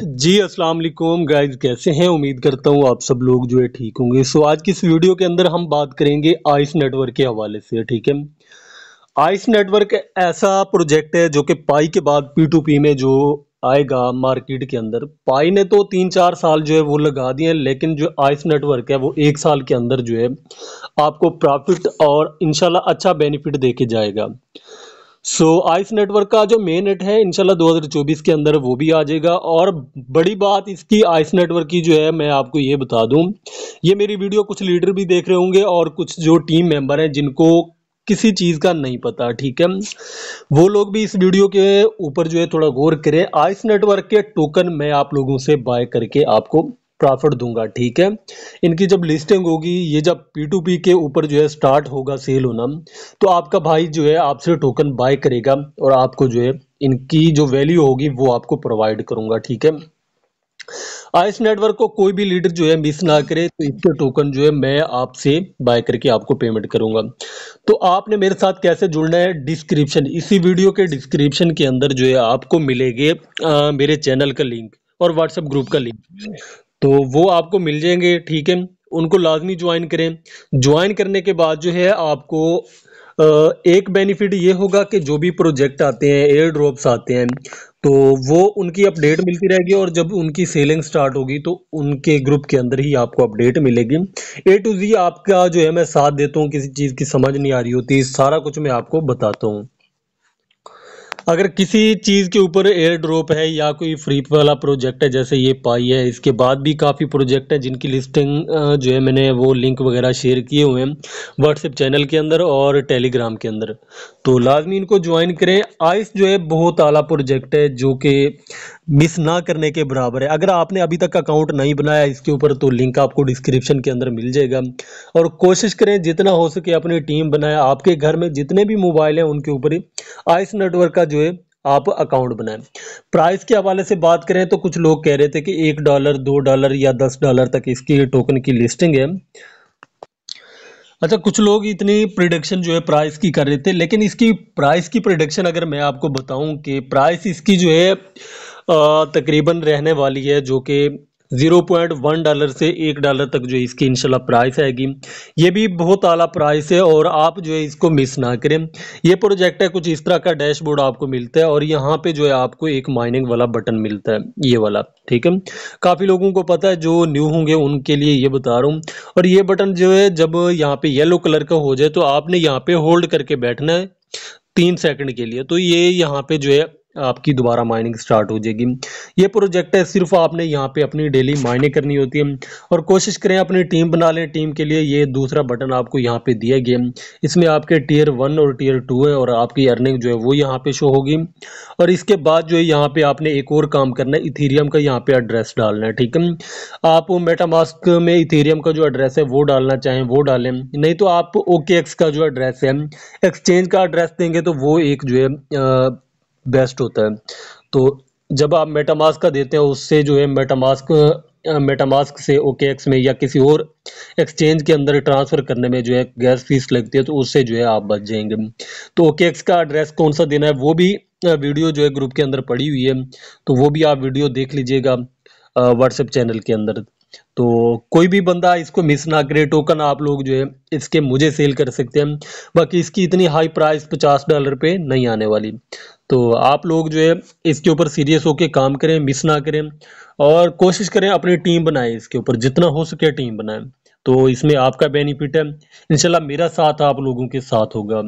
जी अस्सलाम वालेकुम गाइस कैसे हैं उम्मीद करता हूँ आप सब लोग जो है ठीक होंगे सो आज की इस वीडियो के अंदर हम बात करेंगे आइस नेटवर्क के हवाले से ठीक है आइस नेटवर्क ऐसा प्रोजेक्ट है जो कि पाई के बाद पी टू पी में जो आएगा मार्केट के अंदर पाई ने तो तीन चार साल जो है वो लगा दिए लेकिन जो आइस नेटवर्क है वो एक साल के अंदर जो है आपको प्रॉफिट और इनशाला अच्छा बेनिफिट दे के जाएगा सो so, आइस नेटवर्क का जो मेन नेट है इनशाला 2024 के अंदर वो भी आ जाएगा और बड़ी बात इसकी आइस नेटवर्क की जो है मैं आपको ये बता दूं ये मेरी वीडियो कुछ लीडर भी देख रहे होंगे और कुछ जो टीम मेंबर हैं जिनको किसी चीज़ का नहीं पता ठीक है वो लोग भी इस वीडियो के ऊपर जो है थोड़ा गौर करें आइस नेटवर्क के टोकन मैं आप लोगों से बाय करके आपको प्रॉफिट दूंगा ठीक है इनकी जब लिस्टिंग होगी ये जब पी टू पी के ऊपर जो है स्टार्ट होगा सेल होना तो आपका भाई जो है आपसे टोकन बाय करेगा और आपको जो है इनकी जो वैल्यू होगी वो आपको प्रोवाइड करूंगा ठीक है आइस नेटवर्क को कोई भी लीडर जो है मिस ना करे तो इसके टोकन जो है मैं आपसे बाय करके आपको पेमेंट करूंगा तो आपने मेरे साथ कैसे जुड़ना है डिस्क्रिप्शन इसी वीडियो के डिस्क्रिप्शन के अंदर जो है आपको मिलेगी मेरे चैनल का लिंक और व्हाट्सएप ग्रुप का लिंक तो वो आपको मिल जाएंगे ठीक है उनको लाजमी ज्वाइन करें ज्वाइन करने के बाद जो है आपको एक बेनिफिट ये होगा कि जो भी प्रोजेक्ट आते हैं एयर ड्रॉप्स आते हैं तो वो उनकी अपडेट मिलती रहेगी और जब उनकी सेलिंग स्टार्ट होगी तो उनके ग्रुप के अंदर ही आपको अपडेट मिलेगी ए टू जी आपका जो है मैं साथ देता हूँ किसी चीज़ की समझ नहीं आ रही होती सारा कुछ मैं आपको बताता हूँ अगर किसी चीज़ के ऊपर एयर ड्रॉप है या कोई फ्री वाला प्रोजेक्ट है जैसे ये पाई है इसके बाद भी काफ़ी प्रोजेक्ट है जिनकी लिस्टिंग जो है मैंने वो लिंक वगैरह शेयर किए हुए हैं व्हाट्सएप चैनल के अंदर और टेलीग्राम के अंदर तो लाजमी इनको ज्वाइन करें आइस जो है बहुत आला प्रोजेक्ट है जो कि मिस ना करने के बराबर है अगर आपने अभी तक अकाउंट नहीं बनाया इसके ऊपर तो लिंक आपको डिस्क्रिप्शन के अंदर मिल जाएगा और कोशिश करें जितना हो सके अपनी टीम बनाए आपके घर में जितने भी मोबाइल हैं उनके ऊपर ही आइस नेटवर्क का जो है आप अकाउंट बनाएं प्राइस के हवाले से बात करें तो कुछ लोग कह रहे थे कि एक डॉलर दो डॉलर या दस डॉलर तक इसकी टोकन की लिस्टिंग है अच्छा कुछ लोग इतनी प्रिडिक्शन जो है प्राइस की कर रहे थे लेकिन इसकी प्राइस की प्रिडिक्शन अगर मैं आपको बताऊं कि प्राइस इसकी जो है तकरीबन रहने वाली है जो कि जीरो पॉइंट वन डॉलर से एक डॉलर तक जो है इसकी इनशाला प्राइस आएगी ये भी बहुत आला प्राइस है और आप जो है इसको मिस ना करें ये प्रोजेक्ट है कुछ इस तरह का डैशबोर्ड आपको मिलता है और यहाँ पे जो है आपको एक माइनिंग वाला बटन मिलता है ये वाला ठीक है काफ़ी लोगों को पता है जो न्यू होंगे उनके लिए ये बता रहा हूँ और ये बटन जो है जब यहाँ पे येलो कलर का हो जाए तो आपने यहाँ पे होल्ड करके बैठना है तीन सेकंड के लिए तो ये यहाँ पे जो है आपकी दोबारा माइनिंग स्टार्ट हो जाएगी ये प्रोजेक्ट है सिर्फ आपने यहाँ पे अपनी डेली माइनिंग करनी होती है और कोशिश करें अपनी टीम बना लें टीम के लिए ये दूसरा बटन आपको यहाँ पे दिया गया इसमें आपके टीयर वन और टीयर टू है और आपकी अर्निंग जो है वो यहाँ पे शो होगी और इसके बाद जो है यहाँ पे आपने एक और काम करना है इथीरियम का यहाँ पे एड्रेस डालना है ठीक है आप मेटामास्क में इथेरियम का जो एड्रेस है वो डालना चाहें वो डालें नहीं तो आप ओके एक्स का जो एड्रेस है एक्सचेंज का एड्रेस देंगे तो वो एक जो है बेस्ट होता है तो जब आप मेटामास्क का देते हैं उससे जो है मेटामास्क मेटामास्क से ओके एक्स में या किसी और एक्सचेंज के अंदर ट्रांसफ़र करने में जो है गैस फीस लगती है तो उससे जो है आप बच जाएंगे तो ओके एक्स का एड्रेस कौन सा देना है वो भी वीडियो जो है ग्रुप के अंदर पड़ी हुई है तो वो भी आप वीडियो देख लीजिएगा व्हाट्सएप चैनल के अंदर तो कोई भी बंदा इसको मिस ना करे टोकन आप लोग जो है इसके मुझे सेल कर सकते हैं बाकी इसकी इतनी हाई प्राइस पचास डॉलर पे नहीं आने वाली तो आप लोग जो है इसके ऊपर सीरियस होकर काम करें मिस ना करें और कोशिश करें अपनी टीम बनाएं इसके ऊपर जितना हो सके टीम बनाएं तो इसमें आपका बेनिफिट है इनशाला मेरा साथ आप लोगों के साथ होगा